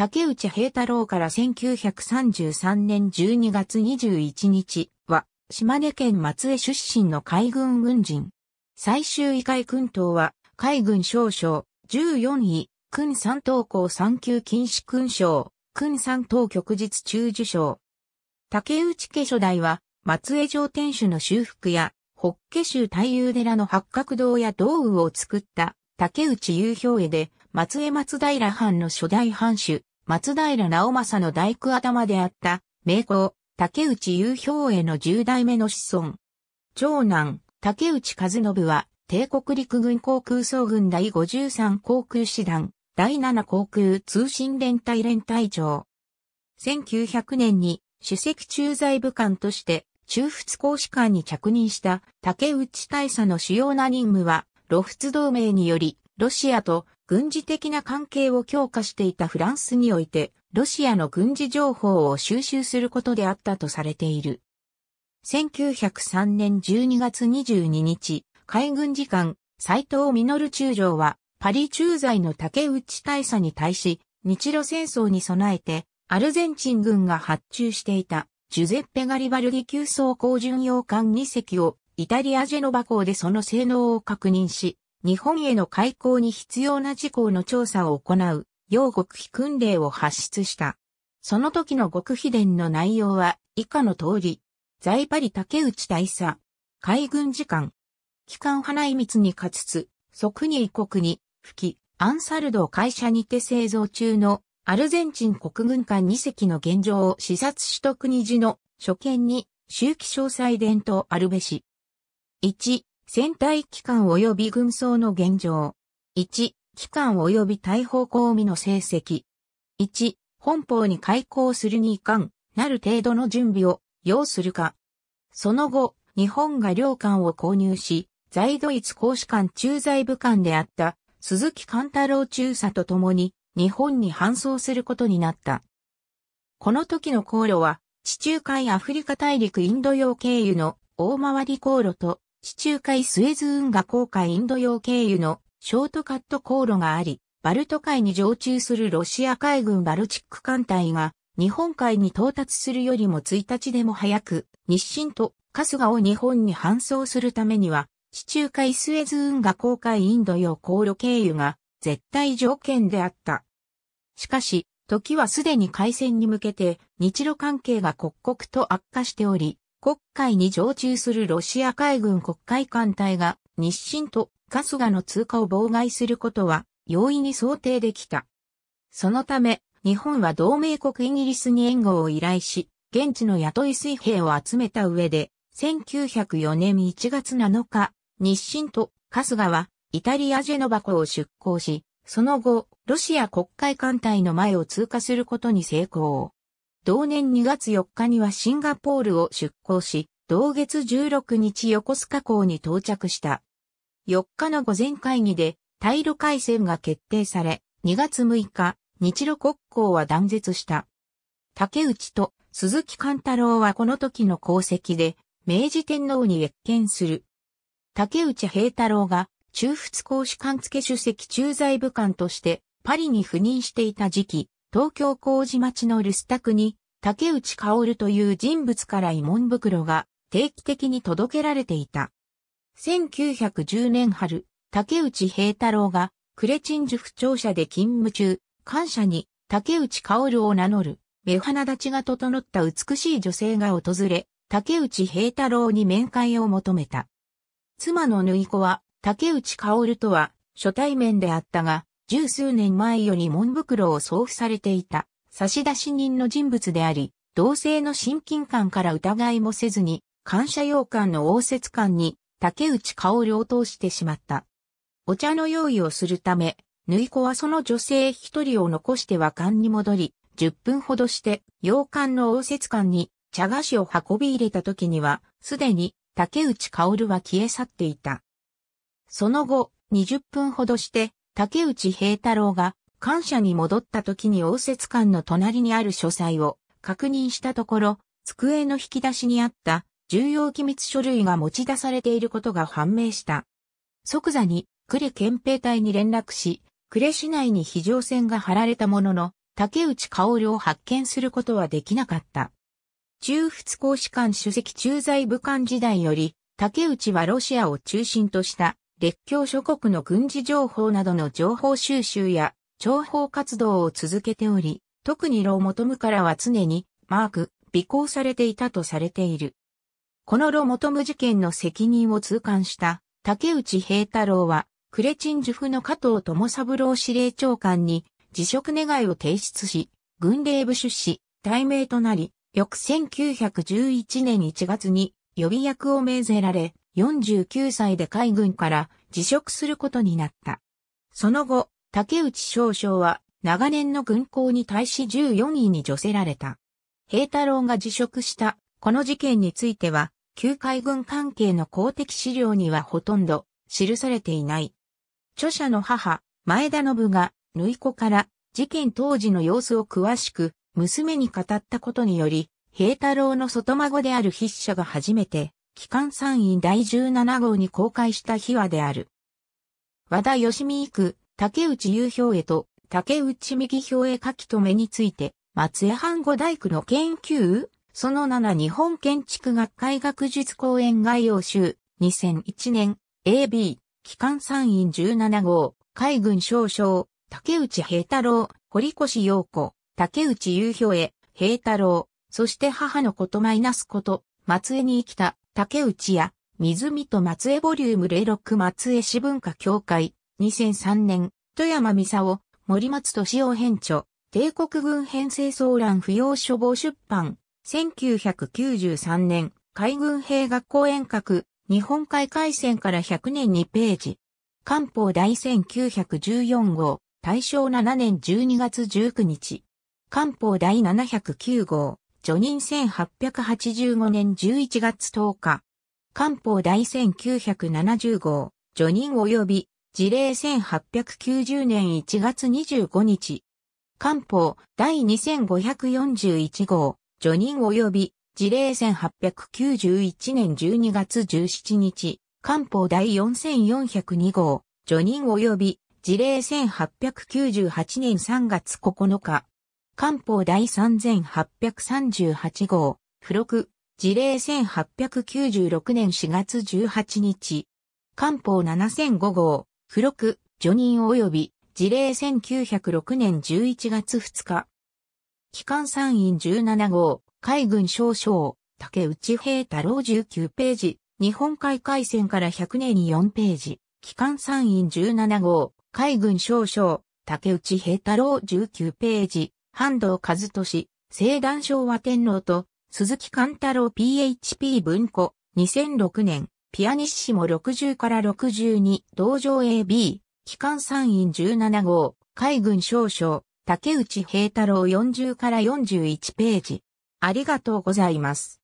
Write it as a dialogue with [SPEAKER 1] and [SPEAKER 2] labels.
[SPEAKER 1] 竹内平太郎から1933年12月21日は、島根県松江出身の海軍軍人。最終位海君等は、海軍少将、14位、君三等校三級禁止勲章、君三等局日中受章。竹内家初代は、松江城天守の修復や、北家州太夫寺の八角堂や道具を作った、竹内雄兵衛で、松江松平藩の初代藩主、松平直政の大工頭であった名工竹内雄兵衛の十代目の子孫。長男竹内和信は帝国陸軍航空総軍第53航空師団第7航空通信連隊連隊長。1900年に主席駐在部官として中仏公使館に着任した竹内大佐の主要な任務は、露仏同盟により、ロシアと軍事的な関係を強化していたフランスにおいて、ロシアの軍事情報を収集することであったとされている。1903年12月22日、海軍次官、斎藤実中将は、パリ駐在の竹内大佐に対し、日露戦争に備えて、アルゼンチン軍が発注していた、ジュゼッペ・ガリバルディ級装巡洋艦2隻を、イタリア・ジェノバ港でその性能を確認し、日本への開港に必要な事項の調査を行う、要極秘訓令を発出した。その時の極秘伝の内容は以下の通り、在パリ竹内大佐、海軍次官、機関花井密に勝つつ、即に異国に、吹き、アンサルド会社にて製造中のアルゼンチン国軍艦2隻の現状を視察取得に次の所見に、周期詳細伝統あるべし。1、戦隊機関及び軍装の現状。1、機関及び大砲公務の成績。1、本邦に開港するにいかん、なる程度の準備を要するか。その後、日本が領館を購入し、在ドイツ公使館駐在部官であった鈴木貫太郎中佐と共に日本に搬送することになった。この時の航路は地中海アフリカ大陸インド洋経由の大回り航路と地中海スエズ運河航海インド洋経由のショートカット航路があり、バルト海に常駐するロシア海軍バルチック艦隊が日本海に到達するよりも1日でも早く日清と春日を日本に搬送するためには地中海スエズ運河航海インド洋航路経由が絶対条件であった。しかし、時はすでに開戦に向けて日露関係が刻々と悪化しており、黒海に常駐するロシア海軍黒海艦隊が日清と春日の通過を妨害することは容易に想定できた。そのため、日本は同盟国イギリスに援護を依頼し、現地の雇い水兵を集めた上で、1904年1月7日、日清と春日はイタリアジェノバ港を出港し、その後、ロシア国会艦隊の前を通過することに成功。同年2月4日にはシンガポールを出港し、同月16日横須賀港に到着した。4日の午前会議で、対路海戦が決定され、2月6日、日露国交は断絶した。竹内と鈴木貫太郎はこの時の功績で、明治天皇に謁見する。竹内平太郎が、中仏公使官付主席駐在武官として、パリに赴任していた時期、東京麹町の留守宅に、竹内薫という人物から慰問袋が定期的に届けられていた。1910年春、竹内平太郎が、クレチン塾庁舎で勤務中、感謝に竹内薫を名乗る、目鼻立ちが整った美しい女性が訪れ、竹内平太郎に面会を求めた。妻の縫い子は、竹内薫とは初対面であったが、十数年前より門袋を送付されていた差出人の人物であり、同性の親近感から疑いもせずに、感謝洋館の応接館に竹内薫を通してしまった。お茶の用意をするため、縫い子はその女性一人を残して和館に戻り、10分ほどして、洋館の応接館に茶菓子を運び入れた時には、すでに竹内薫は消え去っていた。その後、20分ほどして、竹内平太郎が、感謝に戻った時に応接館の隣にある書斎を確認したところ、机の引き出しにあった重要機密書類が持ち出されていることが判明した。即座に呉憲兵隊に連絡し、呉市内に非常線が張られたものの、竹内薫を発見することはできなかった。中仏公使館主席駐在武官時代より、竹内はロシアを中心とした列強諸国の軍事情報などの情報収集や諜報活動を続けており、特にローモトムからは常にマーク、尾行されていたとされている。このローモトム事件の責任を痛感した竹内平太郎は、クレチンジュフの加藤友三郎司令長官に辞職願を提出し、軍令部出資、対名となり、翌1911年1月に予備役を命ぜられ、49歳で海軍から辞職することになった。その後、竹内少将は長年の軍港に対し14位に除せられた。平太郎が辞職したこの事件については、旧海軍関係の公的資料にはほとんど記されていない。著者の母、前田信が、縫子から事件当時の様子を詳しく娘に語ったことにより、平太郎の外孫である筆者が初めて機関参院第17号に公開した秘話である。和田義美区、竹内優表へと、竹内右表へ書き留めについて、松江藩五大工の研究その7日本建築学会学術講演概要集、2001年、AB、機関参院17号、海軍少将、竹内平太郎、堀越陽子、竹内優表へ、平太郎、そして母のことマイナスこと、松江に生きた、竹内屋、水見と松江ボリューム06松江市文化協会、2003年、富山三沢、森松敏夫編著、帝国軍編成総覧不要処防出版、1993年、海軍兵学校遠隔、日本海海戦から100年2ページ。官報第1914号、大正7年12月19日。官報第709号、除任1885年11月10日。官報第1970号、除任及び事例1890年1月25日。官報第2541号、除任及び事例1891年12月17日。官報第4402号、除任及び事例1898年3月9日。官報第3838号、付録、事例1896年4月18日。官報7005号、付録、除任及び、事例1906年11月2日。機関参院17号、海軍少将、竹内平太郎19ページ、日本海海戦から100年に4ページ、機関参院17号、海軍少将、竹内平太郎19ページ、半藤和俊、西南昭和天皇と、鈴木勘太郎 PHP 文庫、2006年、ピアニッシモ60から62、道場 AB、機関参院17号、海軍少将、竹内平太郎40から41ページ。ありがとうございます。